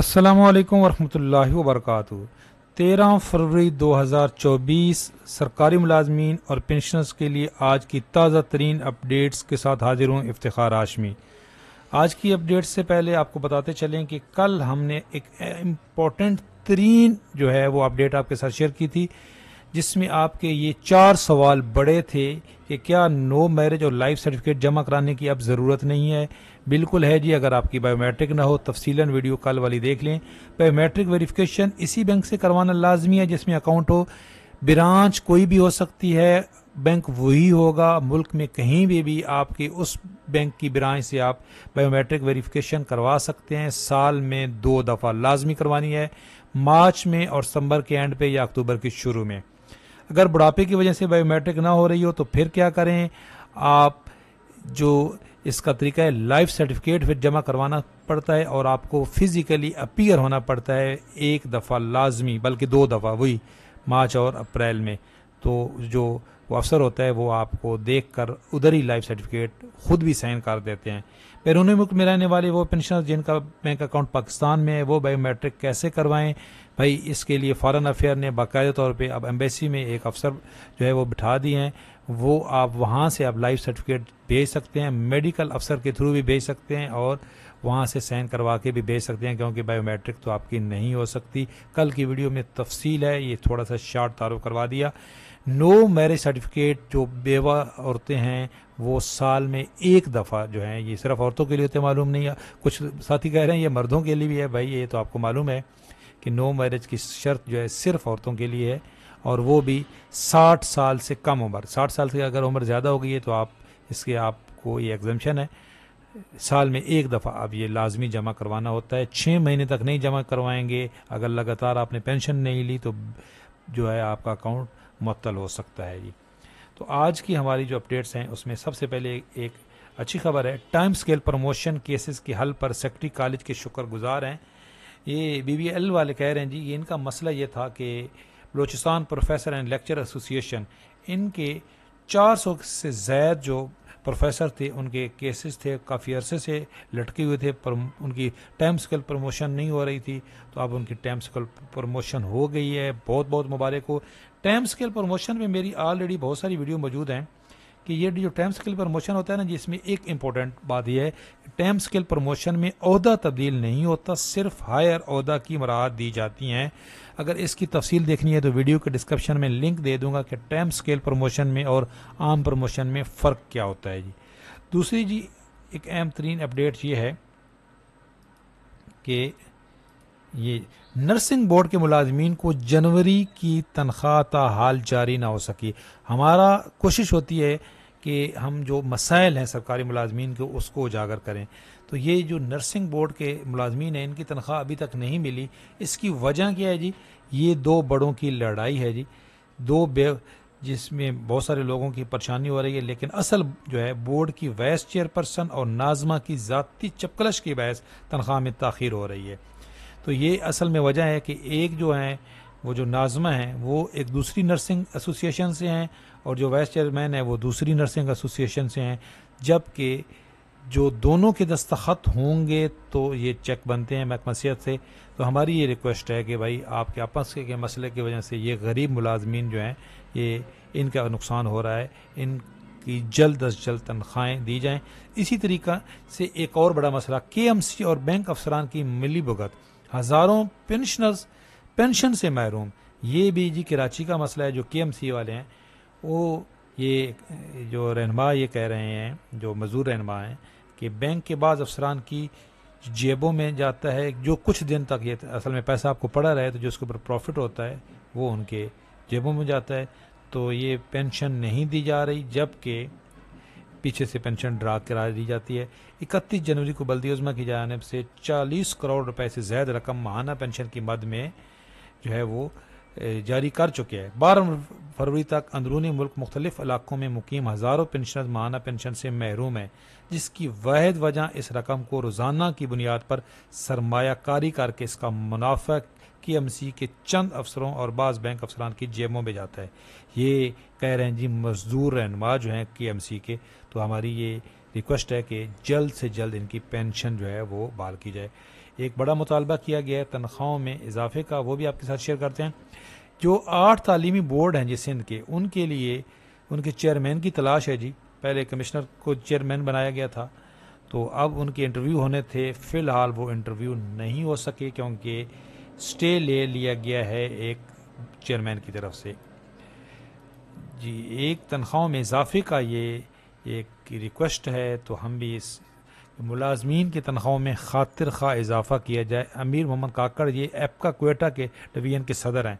असलकम वरहमल वरक तेरह फरवरी 2024 सरकारी मुलाजमीन और पेंशनर्स के लिए आज की ताज़ा तरीन अपडेट्स के साथ हाजिर हूँ इफ्तार आशमी आज की अपडेट से पहले आपको बताते चलें कि कल हमने एक इम्पोर्टेंट तरीन जो है वो अपडेट आपके साथ शेयर की थी जिसमें आपके ये चार सवाल बड़े थे कि क्या नो मैरिज और लाइफ सर्टिफिकेट जमा कराने की अब ज़रूरत नहीं है बिल्कुल है जी अगर आपकी बायोमेट्रिक ना हो तफसीलन वीडियो कल वाली देख लें बायोमेट्रिक वेरिफिकेशन इसी बैंक से करवाना लाजमी है जिसमें अकाउंट हो ब्रांच कोई भी हो सकती है बैंक वही होगा मुल्क में कहीं भी भी आपके उस बैंक की ब्रांच से आप बायोमेट्रिक वेरिफिकेशन करवा सकते हैं साल में दो दफ़ा लाजमी करवानी है मार्च में और सितंबर के एंड पे या अक्टूबर के शुरू में अगर बुढ़ापे की वजह से बायोमेट्रिक ना हो रही हो तो फिर क्या करें आप जो इसका तरीका है लाइफ सर्टिफिकेट फिर जमा करवाना पड़ता है और आपको फिज़िकली अपीयर होना पड़ता है एक दफ़ा लाजमी बल्कि दो दफ़ा वही मार्च और अप्रैल में तो जो वो अफसर होता है वो आपको देख कर उधर ही लाइफ सर्टिफिकेट खुद भी साइन कर देते हैं बैरूनी मुल्क में रहने वाले वो पेंशनर जिनका बैंक अकाउंट पाकिस्तान में है वो बायोमेट्रिक कैसे करवाएं भाई इसके लिए फ़ॉरन अफेयर ने बाकायदा तौर पे अब एम्बेसी में एक अफसर जो है वो बिठा दिए हैं वो आप वहाँ से आप लाइफ सर्टिफिकेट भेज सकते हैं मेडिकल अफसर के थ्रू भी भेज सकते हैं और वहाँ से साइन करवा के भी भेज सकते हैं क्योंकि बायोमेट्रिक तो आपकी नहीं हो सकती कल की वीडियो में तफसील है ये थोड़ा सा शार्ट तारुफ करवा दिया नो मैरिज सर्टिफिकेट जो बेवा औरतें हैं वो साल में एक दफ़ा जो है ये सिर्फ औरतों के लिए होते मालूम नहीं है कुछ साथी कह रहे हैं ये मर्दों के लिए भी है भाई ये तो आपको मालूम है कि नो मैरिज की शर्त जो है सिर्फ औरतों के लिए है और वो भी साठ साल से कम उम्र साठ साल से अगर उम्र ज़्यादा हो गई है तो आप इसके आपको ये एग्जामेशन है साल में एक दफ़ा अब ये लाजमी जमा करवाना होता है छः महीने तक नहीं जमा करवाएंगे अगर लगातार आपने पेंशन नहीं ली तो जो है आपका अकाउंट मतल हो सकता है जी तो आज की हमारी जो अपडेट्स हैं उसमें सबसे पहले एक अच्छी खबर है टाइम स्केल प्रमोशन केसेस के हल पर सेक्रेटरी कॉलेज के शुक्रगुजार हैं ये बी वाले कह रहे हैं जी ये इनका मसला ये था कि Balochistan professor and lecture association इनके 400 से ज्यादा जो प्रोफेसर थे उनके केसेस थे काफ़ी अरसे से लटके हुए थे पर उनकी टाइम स्केल प्रमोशन नहीं हो रही थी तो अब उनकी टाइम स्केल प्रमोशन हो गई है बहुत बहुत मुबारक हो टाइम स्केल प्रमोशन में मेरी ऑलरेडी बहुत सारी वीडियो मौजूद हैं कि ये जो टैम स्केल प्रमोशन होता है ना जिसमें एक इम्पोर्टेंट बात यह है टैम स्केल प्रमोशन में अहदा तब्दील नहीं होता सिर्फ हायर अहदा की मराहत दी जाती हैं अगर इसकी तफसील देखनी है तो वीडियो के डिस्क्रिप्शन में लिंक दे दूंगा कि टैम स्केल प्रमोशन में और आम प्रमोशन में फ़र्क क्या होता है जी दूसरी जी एक अहम तरीन अपडेट ये है कि ये नर्सिंग बोर्ड के मुलाजमीन को जनवरी की तनख्वाह ता हाल जारी ना हो सकी हमारा कोशिश होती है कि हम जो मसाइल हैं सरकारी मुलाजमीन के उसको उजागर करें तो ये जो नर्सिंग बोर्ड के मुलाजमीन हैं इनकी तनख्वाह अभी तक नहीं मिली इसकी वजह क्या है जी ये दो बड़ों की लड़ाई है जी दो बे जिसमें बहुत सारे लोगों की परेशानी हो रही है लेकिन असल जो है बोर्ड की वाइस चेयरपर्सन और नाजमा की ज़ाती चपकलश की बहस तनख्वाह में तखिर हो रही है तो ये असल में वजह है कि एक जो है वो जो नाजमा हैं वो एक दूसरी नर्सिंग एसोसिएशन से हैं और जो वाइस चेयरमैन है वो दूसरी नर्सिंग एसोसिएशन से हैं जबकि जो दोनों के दस्तखत होंगे तो ये चेक बनते हैं महकमा सेहत से तो हमारी ये रिक्वेस्ट है कि भाई आपके आपस के, मसले की वजह से ये गरीब मुलाजमीन जो हैं ये इनका नुकसान हो रहा है इन कि जल्द अज जल्द तनख्वाहें दी जाएं इसी तरीका से एक और बड़ा मसला के एम सी और बैंक अफसरान की मिली भुगत हज़ारों पेंशनर्स पेंशन से महरूम ये भी जी कराची का मसला है जो के वाले हैं वो ये जो रहनमा ये कह रहे हैं जो मज़दूर रहनमा हैं कि बैंक के बाद अफसरान की जेबों में जाता है जो कुछ दिन तक ये असल में पैसा आपको पड़ा रहे तो जो उसके ऊपर प्रॉफिट होता है वो उनके जेबों में जाता है तो ये पेंशन नहीं दी जा रही जबकि पीछे से पेंशन ड्रा करा दी जाती है इकतीस जनवरी को बल्दी उजमा की जानब से चालीस करोड़ रुपए से ज्यादा रकम माहाना पेंशन की मद में जो है वो जारी कर चुके हैं बारह फरवरी तक अंदरूनी मुल्क मुख्तलिफ इलाकों में मुकीम हज़ारों पेंशनर माहाना पेंशन से महरूम है जिसकी वाहद वजह इस रकम को रोज़ाना की बुनियाद पर सरमाकारी करके इसका मुनाफा के के चंद अफसरों और बाज़ बैंक अफसरान की जेबों में जाता है ये कह रहे हैं जी मजदूर रहनमा जो हैं के के तो हमारी ये रिक्वेस्ट है कि जल्द से जल्द इनकी पेंशन जो है वो बहाल की जाए एक बड़ा मुतालबा किया गया है तनख्वाहों में इजाफे का वो भी आपके साथ शेयर करते हैं जो आठ तालीमी बोर्ड हैं जी सिंध के उनके लिए उनके चेयरमैन की तलाश है जी पहले कमिश्नर को चेयरमैन बनाया गया था तो अब उनके इंटरव्यू होने थे फ़िलहाल वो इंटरव्यू नहीं हो सके क्योंकि स्टे ले लिया गया है एक चेयरमैन की तरफ से जी एक तनख्वाहों में इजाफे का ये एक रिक्वेस्ट है तो हम भी इस मुलाजमीन की तनख्वाहों में खातिर खा इजाफा किया जाए अमीर मोहम्मद काकड़ ये एपका कोयटा के डिवीज़न के सदर हैं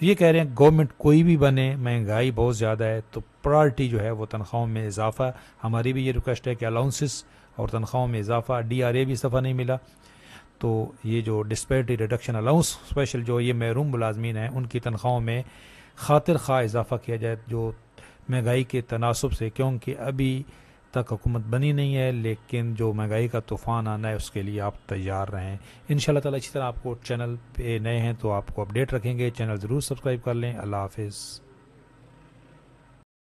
तो ये कह रहे हैं गवर्नमेंट कोई भी बने महंगाई बहुत ज़्यादा है तो प्रायरिटी जो है वो तनख्वाहों में इजाफा हमारी भी ये रिक्वेस्ट है कि अलाउंसिस और तनख्वाहों में इजाफा डी आर ए भी इस दफ़ा नहीं मिला तो ये जो डिस्पेरिटी रिडक्शन अलाउंस स्पेशल जो ये महरूम मुलाजमीन हैं उनकी तनख्वाहों में खातिर खा इजाफा किया जाए जो महंगाई के तनासब से क्योंकि अभी तक हुकूमत बनी नहीं है लेकिन जो महंगाई का तूफ़ान आना है उसके लिए आप तैयार रहें इन ताला इसी तरह आपको चैनल पे नए हैं तो आपको अपडेट रखेंगे चैनल ज़रूर सब्सक्राइब कर लें अल्लाह हाफिज़